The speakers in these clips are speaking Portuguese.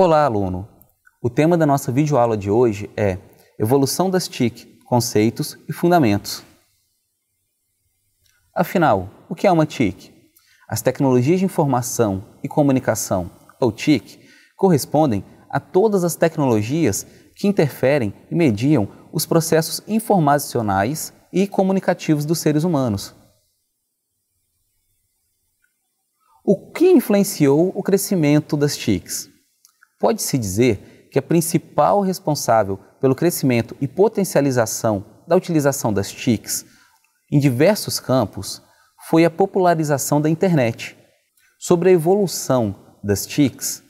Olá, aluno! O tema da nossa videoaula de hoje é Evolução das TIC, Conceitos e Fundamentos. Afinal, o que é uma TIC? As tecnologias de informação e comunicação, ou TIC, correspondem a todas as tecnologias que interferem e mediam os processos informacionais e comunicativos dos seres humanos. O que influenciou o crescimento das TICs? Pode-se dizer que a é principal responsável pelo crescimento e potencialização da utilização das TICs em diversos campos foi a popularização da internet. Sobre a evolução das TICs,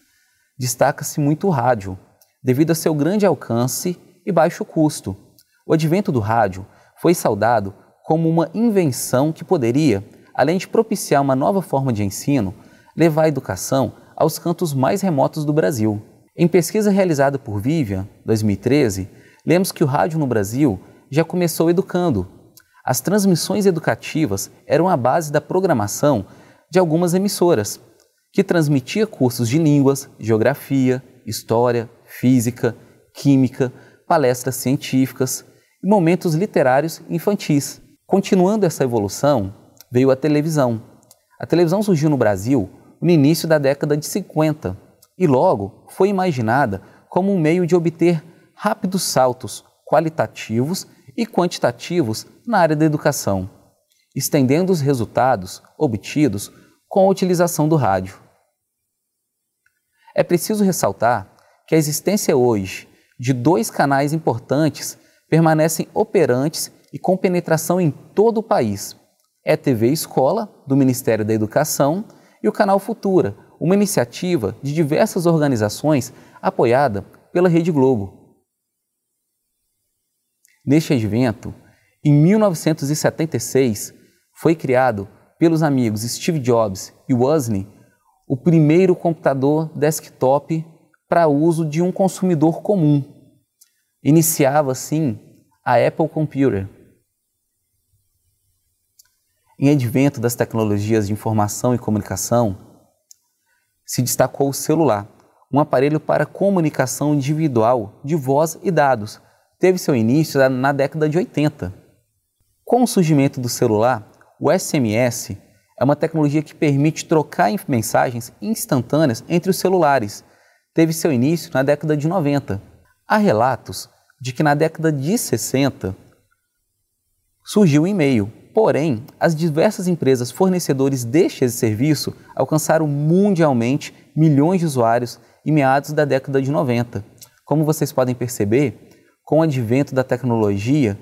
destaca-se muito o rádio, devido a seu grande alcance e baixo custo. O advento do rádio foi saudado como uma invenção que poderia, além de propiciar uma nova forma de ensino, levar a educação aos cantos mais remotos do Brasil. Em pesquisa realizada por Vivian, 2013, lemos que o rádio no Brasil já começou educando. As transmissões educativas eram a base da programação de algumas emissoras, que transmitia cursos de línguas, geografia, história, física, química, palestras científicas e momentos literários infantis. Continuando essa evolução, veio a televisão. A televisão surgiu no Brasil no início da década de 50 e logo foi imaginada como um meio de obter rápidos saltos qualitativos e quantitativos na área da educação, estendendo os resultados obtidos com a utilização do rádio. É preciso ressaltar que a existência hoje de dois canais importantes permanecem operantes e com penetração em todo o país. É TV Escola, do Ministério da Educação, e o canal Futura, uma iniciativa de diversas organizações apoiada pela Rede Globo. Neste evento, em 1976, foi criado pelos amigos Steve Jobs e Wozni o primeiro computador desktop para uso de um consumidor comum. Iniciava assim a Apple Computer. Em advento das tecnologias de informação e comunicação, se destacou o celular, um aparelho para comunicação individual de voz e dados. Teve seu início na década de 80. Com o surgimento do celular, o SMS é uma tecnologia que permite trocar mensagens instantâneas entre os celulares. Teve seu início na década de 90. Há relatos de que na década de 60 surgiu o e-mail, Porém, as diversas empresas fornecedores deste serviço alcançaram mundialmente milhões de usuários em meados da década de 90. Como vocês podem perceber, com o advento da tecnologia,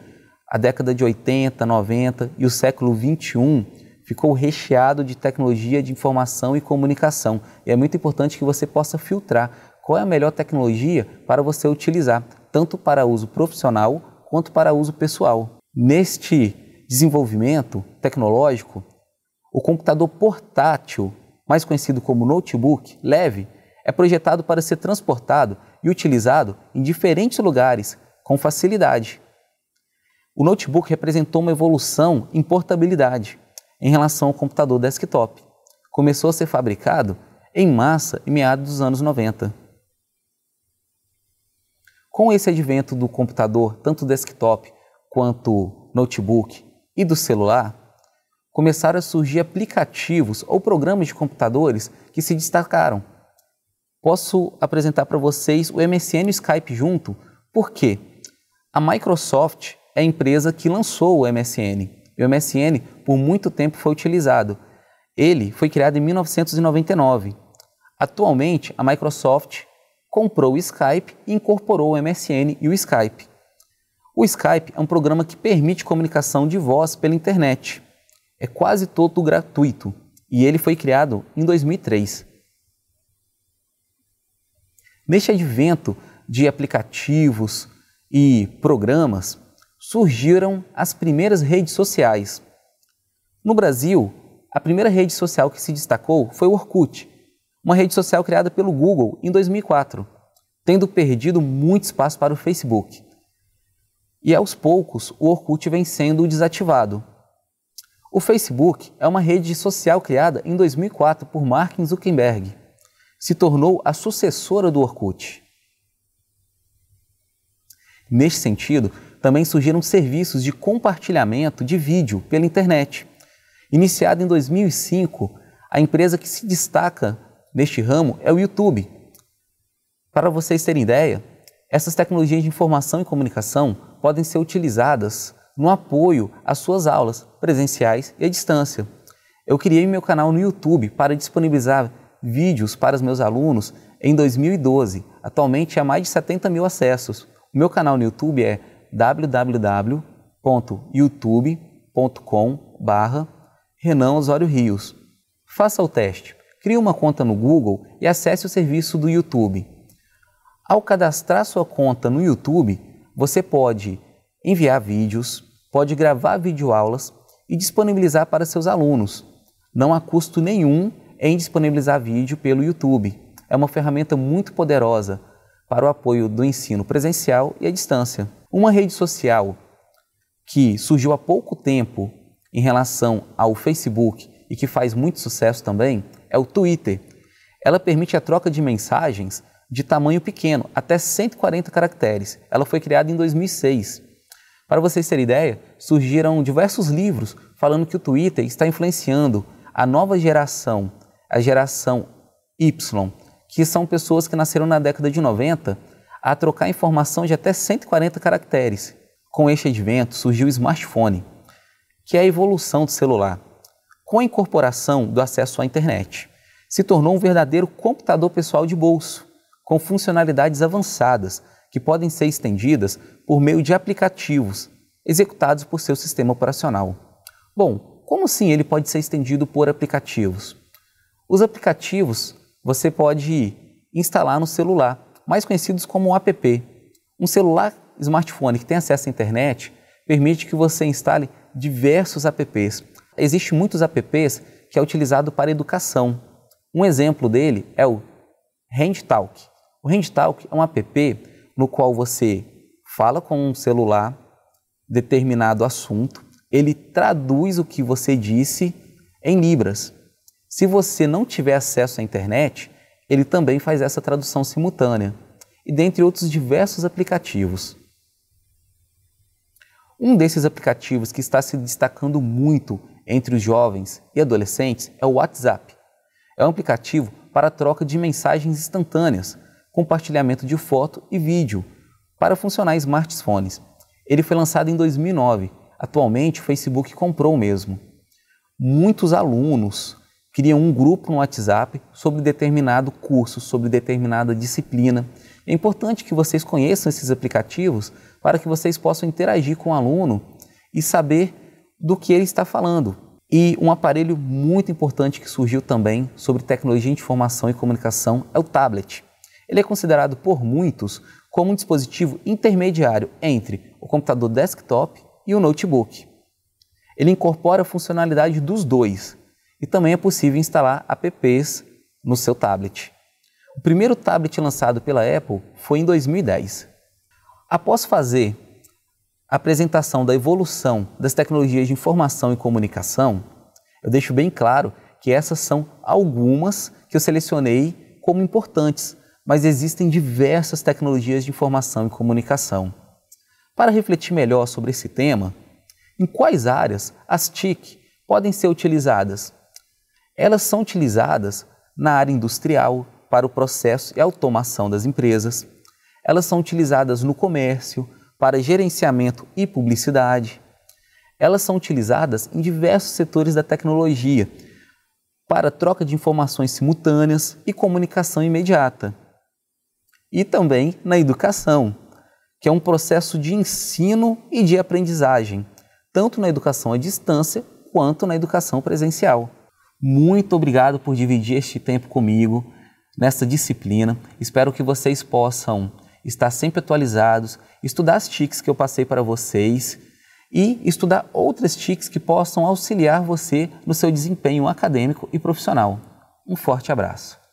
a década de 80, 90 e o século 21 ficou recheado de tecnologia de informação e comunicação. E é muito importante que você possa filtrar qual é a melhor tecnologia para você utilizar, tanto para uso profissional quanto para uso pessoal. Neste desenvolvimento tecnológico, o computador portátil, mais conhecido como notebook leve, é projetado para ser transportado e utilizado em diferentes lugares com facilidade. O notebook representou uma evolução em portabilidade em relação ao computador desktop. Começou a ser fabricado em massa em meados dos anos 90. Com esse advento do computador, tanto desktop quanto notebook, e do celular, começaram a surgir aplicativos ou programas de computadores que se destacaram. Posso apresentar para vocês o MSN e o Skype junto, porque a Microsoft é a empresa que lançou o MSN. E o MSN por muito tempo foi utilizado. Ele foi criado em 1999. Atualmente, a Microsoft comprou o Skype e incorporou o MSN e o Skype. O Skype é um programa que permite comunicação de voz pela internet. É quase todo gratuito e ele foi criado em 2003. Neste advento de aplicativos e programas, surgiram as primeiras redes sociais. No Brasil, a primeira rede social que se destacou foi o Orkut, uma rede social criada pelo Google em 2004, tendo perdido muito espaço para o Facebook. E aos poucos, o Orkut vem sendo desativado. O Facebook é uma rede social criada em 2004 por Mark Zuckerberg. Se tornou a sucessora do Orkut. Neste sentido, também surgiram serviços de compartilhamento de vídeo pela internet. Iniciada em 2005, a empresa que se destaca neste ramo é o YouTube. Para vocês terem ideia, essas tecnologias de informação e comunicação podem ser utilizadas no apoio às suas aulas presenciais e à distância. Eu criei meu canal no YouTube para disponibilizar vídeos para os meus alunos em 2012. Atualmente há mais de 70 mil acessos. O meu canal no YouTube é www.youtube.com.br Renan Osório Rios. Faça o teste. Crie uma conta no Google e acesse o serviço do YouTube. Ao cadastrar sua conta no YouTube, você pode enviar vídeos, pode gravar videoaulas e disponibilizar para seus alunos. Não há custo nenhum em disponibilizar vídeo pelo YouTube. É uma ferramenta muito poderosa para o apoio do ensino presencial e à distância. Uma rede social que surgiu há pouco tempo em relação ao Facebook e que faz muito sucesso também é o Twitter. Ela permite a troca de mensagens de tamanho pequeno, até 140 caracteres. Ela foi criada em 2006. Para vocês terem ideia, surgiram diversos livros falando que o Twitter está influenciando a nova geração, a geração Y, que são pessoas que nasceram na década de 90, a trocar informação de até 140 caracteres. Com este advento surgiu o smartphone, que é a evolução do celular. Com a incorporação do acesso à internet, se tornou um verdadeiro computador pessoal de bolso, com funcionalidades avançadas que podem ser estendidas por meio de aplicativos executados por seu sistema operacional. Bom, como assim ele pode ser estendido por aplicativos? Os aplicativos você pode instalar no celular, mais conhecidos como app. Um celular smartphone que tem acesso à internet permite que você instale diversos apps. Existem muitos apps que é utilizado para educação. Um exemplo dele é o HandTalk, o Handtalk é um app no qual você fala com um celular determinado assunto, ele traduz o que você disse em libras. Se você não tiver acesso à internet, ele também faz essa tradução simultânea, e dentre outros diversos aplicativos. Um desses aplicativos que está se destacando muito entre os jovens e adolescentes é o WhatsApp. É um aplicativo para troca de mensagens instantâneas, compartilhamento de foto e vídeo para funcionar smartphones. Ele foi lançado em 2009. Atualmente, o Facebook comprou o mesmo. Muitos alunos criam um grupo no WhatsApp sobre determinado curso, sobre determinada disciplina. É importante que vocês conheçam esses aplicativos para que vocês possam interagir com o aluno e saber do que ele está falando. E um aparelho muito importante que surgiu também sobre tecnologia de informação e comunicação é o tablet. Ele é considerado por muitos como um dispositivo intermediário entre o computador desktop e o notebook. Ele incorpora a funcionalidade dos dois e também é possível instalar apps no seu tablet. O primeiro tablet lançado pela Apple foi em 2010. Após fazer a apresentação da evolução das tecnologias de informação e comunicação, eu deixo bem claro que essas são algumas que eu selecionei como importantes mas existem diversas tecnologias de informação e comunicação. Para refletir melhor sobre esse tema, em quais áreas as TIC podem ser utilizadas? Elas são utilizadas na área industrial, para o processo e automação das empresas. Elas são utilizadas no comércio, para gerenciamento e publicidade. Elas são utilizadas em diversos setores da tecnologia, para troca de informações simultâneas e comunicação imediata e também na educação, que é um processo de ensino e de aprendizagem, tanto na educação à distância quanto na educação presencial. Muito obrigado por dividir este tempo comigo nessa disciplina. Espero que vocês possam estar sempre atualizados, estudar as TICs que eu passei para vocês e estudar outras TICs que possam auxiliar você no seu desempenho acadêmico e profissional. Um forte abraço.